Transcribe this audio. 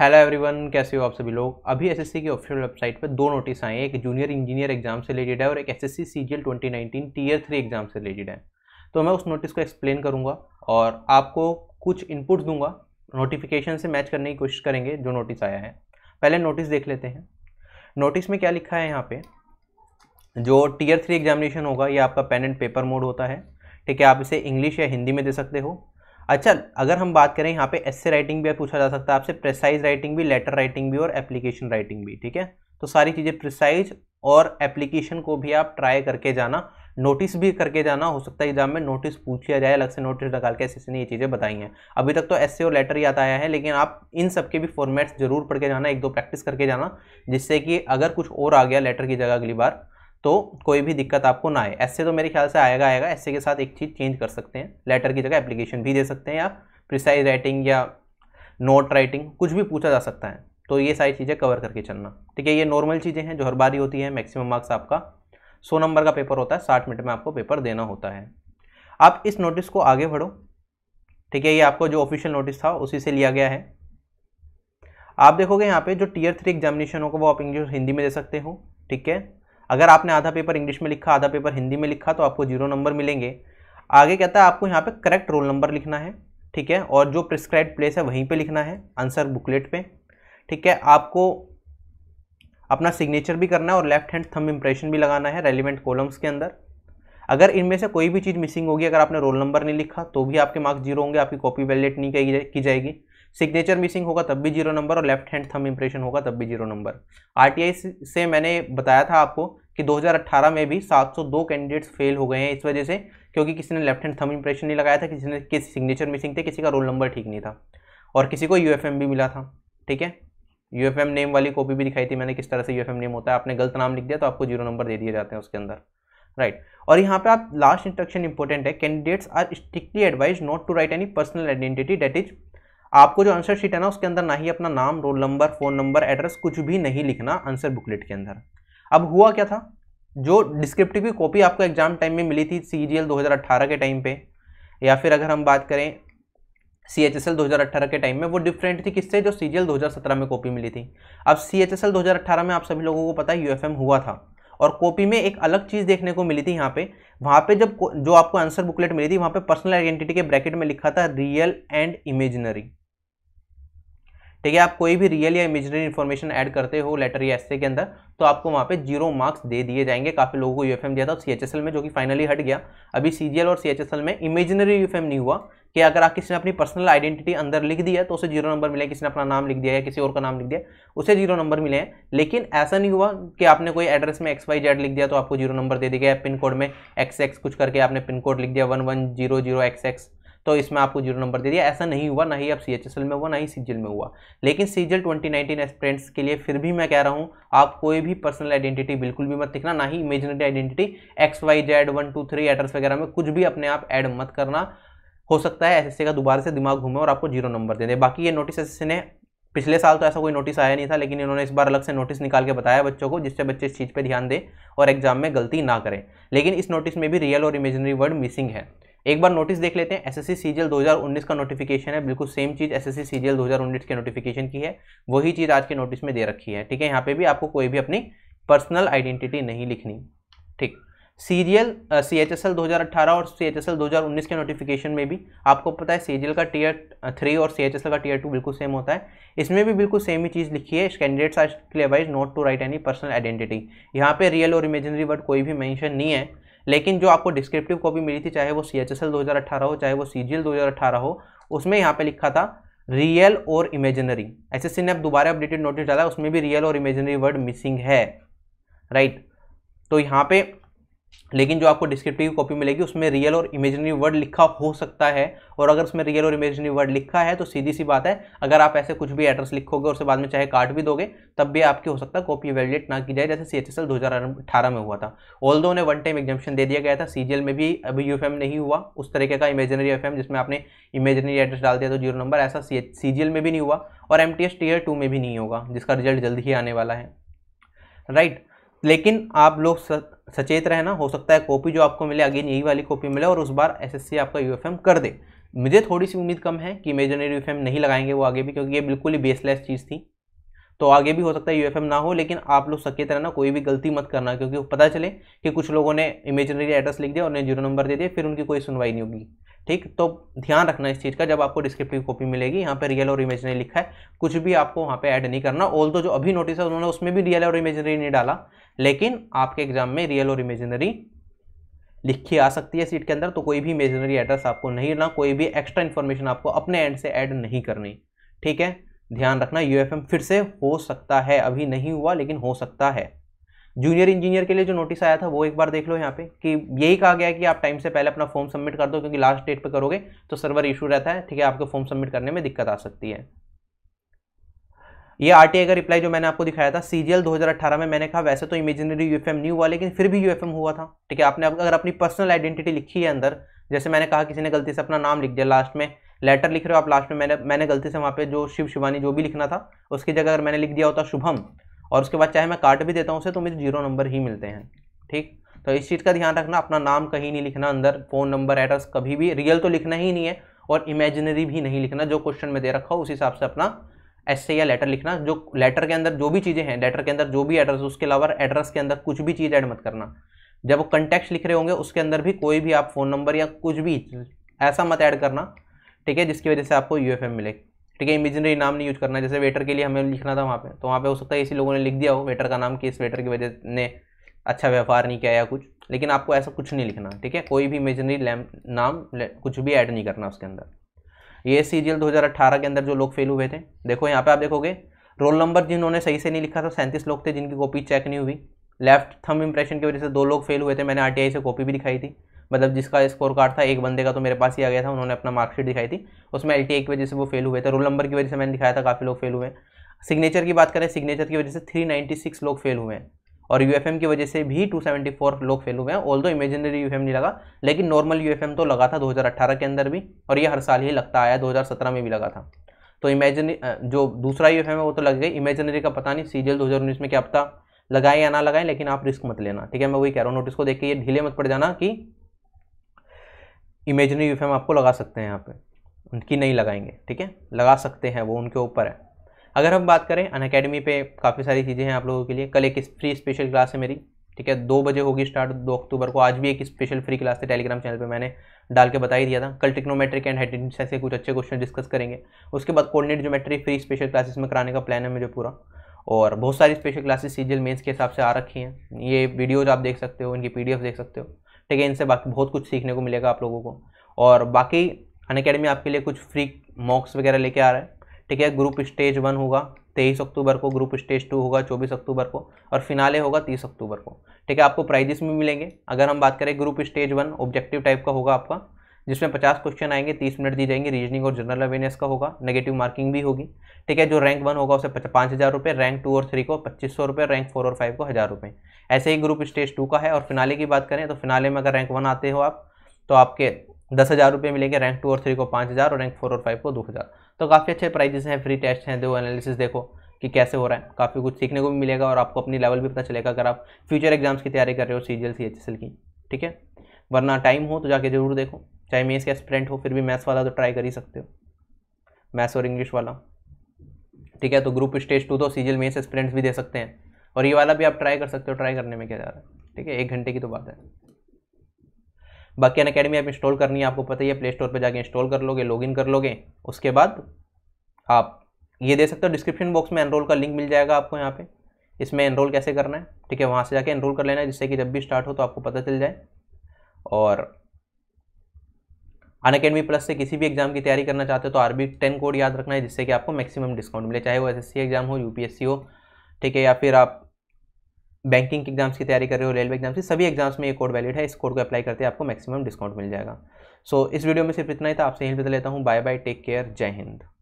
Hello everyone कैसे हो आप सभी लोग अभी एसएससी की ऑफिशियल वेबसाइट पर दो नोटिस आए हैं एक जूनियर इंजीनियर एग्जाम से रिलेटेड है और एक SSC CGL 2019 tier three exam से रिलेटेड है तो मैं उस नोटिस को एक्सप्लेन करूंगा और आपको कुछ इनपुट दूंगा नोटिफिकेशन से मैच करने की कोशिश करेंगे जो नोटिस आया है पहले नोटिस देख लेते हैं नोटिस में क्या लिखा है यहाँ पर जो टीयर थ्री एग्जामिनेशन होगा ये आपका पेन एंड पेपर मोड होता है ठीक है आप इसे इंग्लिश या हिंदी में दे सकते हो अच्छा अगर हम बात करें यहाँ पे से राइटिंग भी पूछा जा सकता है आपसे प्रिसाइज राइटिंग भी लेटर राइटिंग भी और एप्लीकेशन राइटिंग भी ठीक है तो सारी चीज़ें प्रिसाइज और एप्लीकेशन को भी आप ट्राई करके जाना नोटिस भी करके जाना हो सकता है एग्जाम में नोटिस पूछ लिया जाए अलग से नोटिस निकाल के ऐसे ने ये चीज़ें बताई हैं अभी तक तो एस और लेटर याद आया है लेकिन आप इन सब के भी फॉर्मेट्स जरूर पढ़ के जाना एक दो प्रैक्टिस करके जाना जिससे कि अगर कुछ और आ गया लेटर की जगह अगली बार तो कोई भी दिक्कत आपको ना आए ऐसे तो मेरे ख्याल से आएगा आएगा ऐसे के साथ एक चीज़ चेंज कर सकते हैं लेटर की जगह एप्लीकेशन भी दे सकते हैं या प्रिसाइज राइटिंग या नोट राइटिंग कुछ भी पूछा जा सकता है तो ये सारी चीज़ें कवर करके चलना ठीक है ये नॉर्मल चीज़ें हैं जो हर बारी होती हैं मैक्सिमम मार्क्स आपका सौ नंबर का पेपर होता है साठ मिनट में आपको पेपर देना होता है आप इस नोटिस को आगे बढ़ो ठीक है ये आपको जो ऑफिशियल नोटिस था उसी से लिया गया है आप देखोगे यहाँ पे जो टीयर थ्री एग्जामिनेशन होगा वो आप इंग्लिश हिंदी में दे सकते हो ठीक है अगर आपने आधा पेपर इंग्लिश में लिखा आधा पेपर हिंदी में लिखा तो आपको जीरो नंबर मिलेंगे आगे कहता है आपको यहाँ पे करेक्ट रोल नंबर लिखना है ठीक है और जो प्रिस्क्राइब प्लेस है वहीं पे लिखना है आंसर बुकलेट पे ठीक है आपको अपना सिग्नेचर भी करना है और लेफ्ट हैंड थंब इम्प्रेशन भी लगाना है रेलिवेंट कॉलम्स के अंदर अगर इनमें से कोई भी चीज़ मिसिंग होगी अगर आपने रोल नंबर नहीं लिखा तो भी आपके मार्क्स जीरो होंगे आपकी कॉपी वैलिडेट नहीं की जाएगी सिग्नेचर मिसिंग होगा तब भी जीरो नंबर और लेफ्ट हैंड थम इम्प्रेशन होगा तब भी जीरो नंबर आरटीआई से मैंने बताया था आपको कि 2018 में भी 702 कैंडिडेट्स फेल हो गए हैं इस वजह से क्योंकि किसी ने लेफ्ट हैंड थम इम्प्रेशन नहीं लगाया था किसी ने किस सिग्नेचर मिसिंग थे किसी का रोल नंबर ठीक नहीं था और किसी को यू भी मिला था ठीक है यू नेम वाली कॉपी भी दिखाई थी मैंने किस तरह से यू नेम होता है आपने गलत नाम लिख दिया तो आपको जीरो नंबर दे दिए जाते हैं उसके अंदर राइट right. और यहाँ पे आप लास्ट इंस्ट्रक्शन इंपॉर्टेंट है candidates are strictly advised not to write any personal identity data is आपको जो आंसर शीट है ना उसके अंदर ना ही अपना नाम roll number phone number address कुछ भी नहीं लिखना आंसर बुकलेट के अंदर अब हुआ क्या था जो डिस्क्रिप्टिव की कॉपी आपको एग्जाम टाइम में मिली थी सी जी एल दो हज़ार अट्ठारह के टाइम पे या फिर अगर हम बात करें सी एच एस एल दो हज़ार अट्ठारह के टाइम में वो डिफरेंट थी किससे जो सी जी एल दो हज़ार सत्रह में कॉपी मिली थी अब सी एच एस एल दो हज़ार अट्ठारह में आप सभी लोगों को पता है यू एफ एम हुआ था और कॉपी में एक अलग चीज़ देखने को मिली थी यहाँ पे वहाँ पे जब जो आपको आंसर बुकलेट मिली थी वहाँ पे पर्सनल आइडेंटिटी के ब्रैकेट में लिखा था रियल एंड इमेजिनरी ठीक है आप कोई भी रियल या इमेजनरी इन्फॉर्मेशन ऐड करते हो लेटर या एस्से के अंदर तो आपको वहाँ पे जीरो मार्क्स दे दिए जाएंगे काफ़ी लोगों को यू दिया था सी एच में जो कि फाइनली हट गया अभी सी और सी में इमेजनरी यू नहीं हुआ कि अगर आप किसी ने अपनी पर्सनल आइडेंटिटी अंदर लिख दी है तो उसे जीरो नंबर मिले किसी ने अपना नाम लिख दिया या किसी और का नाम लिख दिया उसे जीरो नंबर मिले हैं लेकिन ऐसा नहीं हुआ कि आपने कोई एड्रेस में एक्स वाई जेड लिख दिया तो आपको जीरो नंबर दे दिया गया पिन कोड में एक्स एक्स कुछ करके आपने पिन कोड लिख दिया one one zero zero X X तो इसमें आपको जीरो नंबर दे दिया ऐसा नहीं हुआ ना ही अब सी में हुआ ना ही सीजल में हुआ लेकिन सीजल ट्वेंटी नाइनटीन एक्सप्रेंट्स के लिए फिर भी मैं कह रहा हूँ आप कोई भी पर्सनल आइडेंटिटी बिल्कुल भी मत लिखना ना ही imaginary identity X Y Z one two three address वगैरह में कुछ भी अपने आप ऐड मत करना हो सकता है एस का दोबारा से दिमाग घूमे और आपको जीरो नंबर दे दे बाकी ये नोटिस एस ने पिछले साल तो ऐसा कोई नोटिस आया नहीं था लेकिन इन्होंने इस बार अलग से नोटिस निकाल के बताया बच्चों को जिससे बच्चे इस चीज़ पे ध्यान दें और एग्जाम में गलती ना करें लेकिन इस नोटिस में भी रियल और इमेजनरी वर्ड मिसिंग है एक बार नोटिस देख लेते हैं एसएससी सीजीएल 2019 का नोटिफिकेशन है बिल्कुल सेम चीज़ एसएससी सीजीएल 2019 के नोटिफिकेशन की है वही चीज़ आज के नोटिस में दे रखी है ठीक है यहाँ पे भी आपको कोई भी अपनी पर्सनल आइडेंटिटी नहीं लिखनी ठीक CGL C H S L दो और सी एच एस एल दो के नोटिफिकेशन में भी आपको पता है सीजीएल का टीयर थ्री और सी एच एस का टीयर टू बिल्कुल सेम होता है इसमें भी बिल्कुल सेम ही चीज़ लिखी है candidates are wise not to write any personal identity यहाँ पे रियल और इमेजिनरी वर्ड कोई भी मैंशन नहीं है लेकिन जो आपको डिस्क्रिप्टिव कॉपी मिली थी चाहे वो सी एच एस एल दो हज़ार अट्ठारह हो चाहे वो सी जी एल दो हज़ार अठारह हो उसमें यहाँ पे लिखा था रियल और इमेजिनरी सी ने अब दोबारा अपडेटेड नोटिस डाला उसमें भी रियल और इमेजिनरी वर्ड मिसिंग है राइट right. तो यहाँ पे लेकिन जो आपको डिस्क्रिप्टिव कॉपी मिलेगी उसमें रियल और इमेजनरी वर्ड लिखा हो सकता है और अगर उसमें रियल और इमेजनरी वर्ड लिखा है तो सीधी सी बात है अगर आप ऐसे कुछ भी एड्रेस लिखोगे और उसके बाद में चाहे काट भी दोगे तब भी आपकी हो सकता है कॉपी वैलिडेट ना की जाए जैसे सी एच एस एल दो हज़ार अठारह में हुआ था ऑल दो उन्हें वन टाइम एग्जामेशन दे दिया गया था सी जी एल में भी अभी यू एफ एम नहीं हुआ उस तरीके का इमेजनरी एफ एम जिसमें आपने इमेजनरी एड्रेस डाल दिया तो जीरो नंबर ऐसा सी जी एल में भी नहीं हुआ और M T S tier two में भी नहीं होगा जिसका रिजल्ट जल्द ही आने वाला है राइट right. लेकिन आप लोग सचेत रहना हो सकता है कॉपी जो आपको मिले अगेन यही वाली कॉपी मिले और उस बार एसएससी आपका यूएफएम कर दे मुझे थोड़ी सी उम्मीद कम है कि मेजनरी यूएफएम नहीं लगाएंगे वो आगे भी क्योंकि ये बिल्कुल ही बेसलेस चीज़ थी तो आगे भी हो सकता है यू ना हो लेकिन आप लोग सचेत रहना कोई भी गलती मत करना क्योंकि पता चले कि कुछ लोगों ने इमेजनरी एड्रेस लिख दिया और उन्हें जीरो नंबर दे दिया फिर उनकी कोई सुनवाई नहीं होगी ठीक तो ध्यान रखना इस चीज़ का जब आपको डिस्क्रिप्टिव कॉपी मिलेगी यहाँ पे रियल और इमेजनरी लिखा है कुछ भी आपको वहाँ पे ऐड नहीं करना ऑल तो जो अभी नोटिस है उन्होंने उसमें भी रियल और इमेजनरी नहीं डाला लेकिन आपके एग्जाम में रियल और इमेजनरी लिखी आ सकती है सीट के अंदर तो कोई भी इमेजनरी एड्रेस आपको नहीं ना कोई भी एक्स्ट्रा इन्फॉर्मेशन आपको अपने एंड से ऐड नहीं करनी ठीक है ध्यान रखना यू फिर से हो सकता है अभी नहीं हुआ लेकिन हो सकता है जूनियर इंजीनियर के लिए जो नोटिस आया था वो एक बार देख लो यहाँ पे कि यही कहा गया है कि आप टाइम से पहले अपना फॉर्म सबमिट कर दो क्योंकि लास्ट डेट पे करोगे तो सर्वर इशू रहता है ठीक है आपको फॉर्म सबमिट करने में दिक्कत आ सकती है ये आर का रिप्लाई जो मैंने आपको दिखाया था सीजीएल 2018 में मैंने कहा वैसे तो इमेजिनरी यू नहीं हुआ लेकिन फिर भी यू हुआ था ठीक है आपने अगर अपनी पर्सनल आइडेंटिटी लिखी है अंदर जैसे मैंने कहा किसी ने गलती से अपना नाम लिख दिया लास्ट में लेटर लिख रहे हो आप लास्ट में मैंने मैंने गलती से वहाँ पे जो शिव शिवानी जो भी लिखना था उसकी जगह अगर मैंने लिख दिया होता शुभम और उसके बाद चाहे मैं काट भी देता हूँ उसे तो मुझे जीरो नंबर ही मिलते हैं ठीक तो इस चीज़ का ध्यान रखना अपना नाम कहीं नहीं लिखना अंदर फ़ोन नंबर एड्रेस कभी भी रियल तो लिखना ही नहीं है और इमेजिनरी भी नहीं लिखना जो क्वेश्चन में दे रखा हो उस हिसाब से अपना ऐसे या लेटर लिखना जो लेटर के अंदर जो भी चीज़ें हैं लेटर के अंदर जो भी एड्रेस उसके अलावा एड्रेस के अंदर कुछ भी चीज़ ऐड मत करना जब वो कंटेक्ट लिख रहे होंगे उसके अंदर भी कोई भी आप फ़ोन नंबर या कुछ भी ऐसा मत ऐड करना ठीक है जिसकी वजह से आपको यू मिले ठीक है इमेजिनरी नाम नहीं यूज करना जैसे वेटर के लिए हमें लिखना था वहाँ पे तो वहाँ पे हो सकता है इसी लोगों ने लिख दिया हो वेटर का नाम कि इस वेटर की वजह ने अच्छा व्यवहार नहीं किया या कुछ लेकिन आपको ऐसा कुछ नहीं लिखना ठीक है कोई भी इमेजनरी नाम कुछ भी ऐड नहीं करना उसके अंदर ये सी जी के अंदर जो लोग फेल हुए थे देखो यहाँ पे आप देखोगे रोल नंबर जिन्होंने सही से नहीं लिखा था सैंतीस लोग थे जिनकी कॉपी चेक नहीं हुई लेफ्ट थम इंप्रेशन की वजह से दो लोग फेल हुए थे मैंने आर से कॉपी भी दिखाई थी मतलब जिसका स्कोर कार्ड था एक बंदे का तो मेरे पास ही आ गया था उन्होंने अपना मार्कशीट दिखाई थी उसमें एल की वजह से वो फेल हुए थे रोल नंबर की वजह से मैंने दिखाया था काफ़ी लोग फेल हुए सिग्नेचर की बात करें सिग्नेचर की वजह से थ्री लोग फेल हुए हैं और यू की वजह से भी 274 लोग फेल हुए हैं ऑल दो इमेजिनरी यू नहीं लगा लेकिन नॉर्मल यू तो लगा था 2018 के अंदर भी और ये हर साल ही लगता आया 2017 में भी लगा था तो इमेजनरी जो दूसरा यू है वो तो लग गई इमेजनरी का पता नहीं सीजीएल 2019 में क्या पता लगाएं या ना लगाए लेकिन आप रिस्क मत लेना ठीक है मैं वही कह रहा हूँ नोटिस को देख के ये ढीले मत पड़ जाना कि इमेजनरी यूफेम आपको लगा सकते हैं यहाँ पे उनकी नहीं लगाएंगे ठीक है लगा सकते हैं वो उनके ऊपर है अगर हम बात करें अन अकेडमी पर काफ़ी सारी चीज़ें हैं आप लोगों के लिए कल एक फ्री स्पेशल क्लास है मेरी ठीक है दो बजे होगी स्टार्ट दो अक्टूबर को आज भी एक स्पेशल फ्री क्लास थी टेलीग्राम चैनल पे मैंने डाल के बता ही दिया था कल टिक्नोमेट्रिक एंड हेटेंस ऐसे कुछ अच्छे क्वेश्चन डिस्कस करेंगे उसके बाद coordinate geometry free special classes में कराने का प्लान है मुझे पूरा और बहुत सारी स्पेशल क्लासेस सीजियल मेन्स के हिसाब से आ रखी हैं ये वीडियोज आप देख सकते हो इनकी पी देख सकते हो ठीक है इनसे बाकी बहुत कुछ सीखने को मिलेगा आप लोगों को और बाकी अन अकेडमी आपके लिए कुछ फ्री मॉक्स वगैरह लेके आ रहा है ठीक है ग्रुप स्टेज वन होगा तेईस अक्टूबर को ग्रुप स्टेज टू होगा चौबीस अक्टूबर को और फिनाले होगा तीस अक्टूबर को ठीक है आपको प्राइजेस भी मिलेंगे अगर हम बात करें group stage one objective type का होगा आपका जिसमें पचास क्वेश्चन आएंगे तीस मिनट दी जाएंगे रीजनिंग और जनरल अवेयरनेस का होगा नेगेटिव मार्किंग भी होगी ठीक है जो रैंक वन होगा उसे पाँच हज़ार रुपये रैंक टू और थ्री को पच्चीस सौ रुपये रैंक फोर और फाइव को हज़ार रुपये ऐसे ही ग्रुप स्टेज टू का है और फिनाले की बात करें तो फिनाले में अगर रैंक वन आते हो आप तो आपके दस हज़ार रुपये मिलेंगे रैंक टू और थ्री को पाँच हज़ार और रैंक फोर और फाइव को दो हज़ार तो काफ़ी अच्छे प्राइजेस हैं फ्री टेस्ट हैं दो एनालिसिस देखो कि कैसे हो रहा है काफ़ी कुछ सीखने को भी मिलेगा और आपको अपनी लेवल भी पता चलेगा अगर आप फ्यूचर एग्जाम्स की तैयारी कर रहे हो सी जी एल की ठीक है वरना टाइम हो तो जाके ज़रूर देखो चाहे मेस के स्प्रेंट हो फिर भी मैथ्स वाला तो ट्राई कर ही सकते हो मैथ्स और इंग्लिश वाला ठीक है तो ग्रुप स्टेज टू तो सीजियल मेस एस्परेंट्स भी दे सकते हैं और ये वाला भी आप ट्राई कर सकते हो ट्राई करने में क्या जा रहा है ठीक है एक घंटे की तो बात है बाकी अन अकेडमी आप इंस्टॉल करनी है आपको पता ही है प्ले स्टोर पर जाके इंस्टॉल कर लोगे इन कर लोगे उसके बाद आप ये दे सकते हो डिस्क्रिप्शन बॉक्स में एनरोल का लिंक मिल जाएगा आपको यहाँ पे इसमें एनरोल कैसे करना है ठीक है वहाँ से जाके एनरोल कर लेना है जिससे कि जब भी स्टार्ट हो तो आपको पता चल जाए और अन अकेडमी प्लस से किसी भी एग्जाम की तैयारी करना चाहते हो तो आरबी टेन कोड याद रखना है जिससे कि आपको मैक्सिमम डिस्काउंट मिले चाहे वो एस एस सी एग्जाम हो यूपीएससी हो ठीक है या फिर आप बैंकिंग के एग्जाम्स की तैयारी कर रहे हो रेलवे एग्जाम्स की सभी एग्जाम्स में ये कोड वैलिड है इस कोड को अप्लाई करते आपको मैक्सिमम डिस्काउंट मिल जाएगा सो so, इस वीडियो में सिर्फ इतना ही था आपसे यहीं बता लेता हूँ बाय बाय टेक केयर जय हिंद